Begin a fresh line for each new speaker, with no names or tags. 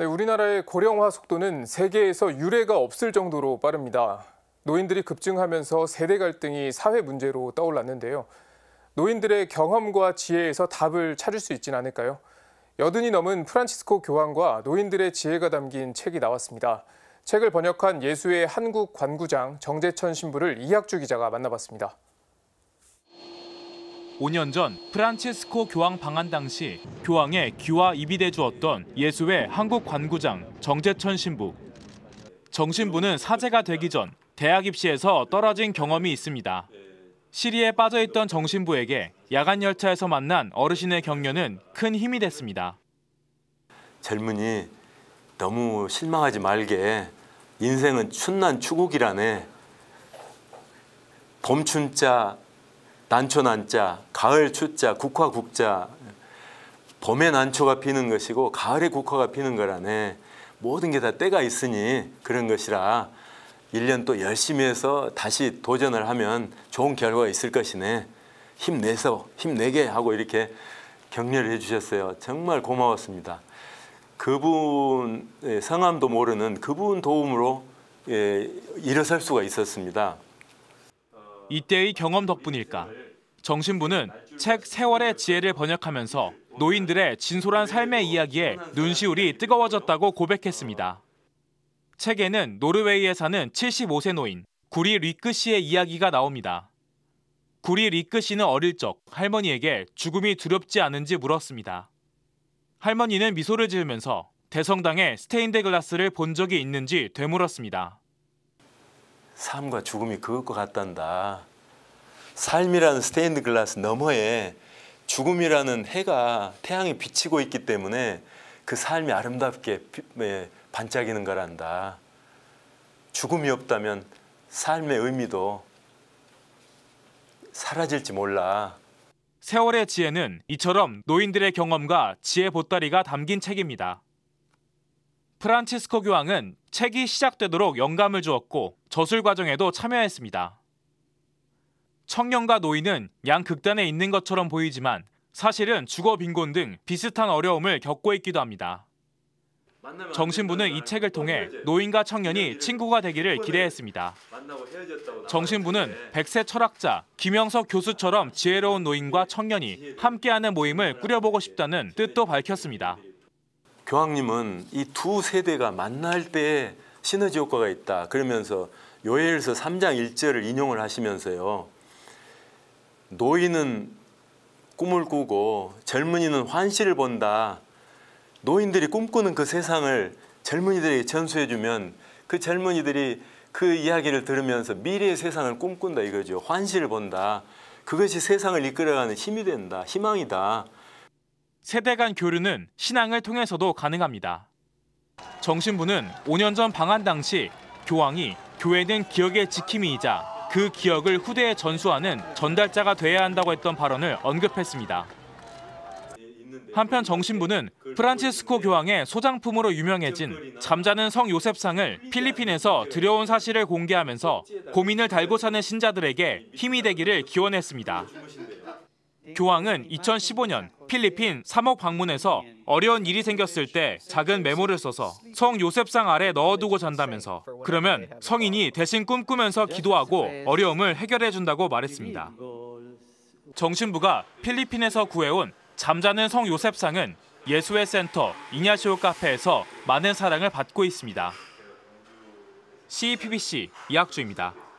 네, 우리나라의 고령화 속도는 세계에서 유례가 없을 정도로 빠릅니다. 노인들이 급증하면서 세대 갈등이 사회 문제로 떠올랐는데요. 노인들의 경험과 지혜에서 답을 찾을 수 있진 않을까요? 여든이 넘은 프란치스코 교황과 노인들의 지혜가 담긴 책이 나왔습니다. 책을 번역한 예수의 한국 관구장 정재천 신부를 이학주 기자가 만나봤습니다. 5년 전 프란체스코 교황 방한 당시 교황의 귀와 입이대 주었던 예수회 한국 관구장 정재천 신부. 정 신부는 사제가 되기 전 대학 입시에서 떨어진 경험이 있습니다. 시리에 빠져있던 정 신부에게 야간 열차에서 만난 어르신의 격려는 큰 힘이 됐습니다.
젊은이 너무 실망하지 말게 인생은 춘난 추국이라네. 봄춘자 난초 난자, 가을 추자, 국화 국자 봄에 난초가 피는 것이고 가을에 국화가 피는 거라네 모든 게 다 때가 있으니 그런 것이라 1년 또 열심히 해서 다시 도전을 하면 좋은 결과가 있을 것이네 힘내서 힘내게 하고 이렇게 격려를 해주셨어요 정말 고마웠습니다 그분 성함도 모르는 그분 도움으로 예, 일어설 수가 있었습니다
이때의 경험 덕분일까 정신부는 책 세월의 지혜를 번역하면서 노인들의 진솔한 삶의 이야기에 눈시울이 뜨거워졌다고 고백했습니다. 책에는 노르웨이에 사는 75세 노인 구리 리크 씨의 이야기가 나옵니다. 구리 리크 씨는 어릴 적 할머니에게 죽음이 두렵지 않은지 물었습니다. 할머니는 미소를 지으면서 대성당에 스테인드 글라스를 본 적이 있는지 되물었습니다.
삶과 죽음이 그것 같단다. 삶이라는 스테인드 글라스 너머에 죽음이라는 해가 태양이 비치고 있기 때문에 그 삶이 아름답게 예, 반짝이는 거란다. 죽음이 없다면
삶의 의미도 사라질지 몰라. 세월의 지혜는 이처럼 노인들의 경험과 지혜 보따리가 담긴 책입니다. 프란치스코 교황은 책이 시작되도록 영감을 주었고 저술 과정에도 참여했습니다. 청년과 노인은 양 극단에 있는 것처럼 보이지만 사실은 주거 빈곤 등 비슷한 어려움을 겪고 있기도 합니다. 정신부는 이 책을 통해 노인과 청년이 친구가 되기를 기대했습니다. 정신부는 1세 철학자 김영석 교수처럼 지혜로운 노인과 청년이 함께하는 모임을 꾸려보고 싶다는 뜻도 밝혔습니다.
교황님은 이 두 세대가 만날 때 시너지 효과가 있다. 그러면서 요엘서 3장 1절을 인용을 하시면서요. 노인은 꿈을 꾸고 젊은이는 환시를 본다. 노인들이 꿈꾸는 그 세상을 젊은이들에게 전수해주면 그 젊은이들이 그 이야기를 들으면서 미래의 세상을 꿈꾼다 이거죠. 환시를 본다. 그것이 세상을 이끌어가는
힘이 된다. 희망이다. 세대 간 교류는 신앙을 통해서도 가능합니다. 정신부는 5년 전 방한 당시 교황이 교회는 기억의 지킴이이자 그 기억을 후대에 전수하는 전달자가 돼야 한다고 했던 발언을 언급했습니다. 한편 정신부는 프란치스코 교황의 소장품으로 유명해진 잠자는 성 요셉상을 필리핀에서 들여온 사실을 공개하면서 고민을 달고 사는 신자들에게 힘이 되기를 기원했습니다. 교황은 2015년 필리핀 3억 방문해서 어려운 일이 생겼을 때 작은 메모를 써서 성 요셉상 아래 넣어두고 잔다면서 그러면 성인이 대신 꿈꾸면서 기도하고 어려움을 해결해 준다고 말했습니다. 정신부가 필리핀에서 구해온 잠자는 성 요셉상은 예수의 센터 이냐시오 카페에서 많은 사랑을 받고 있습니다. CPBC 이학주입니다.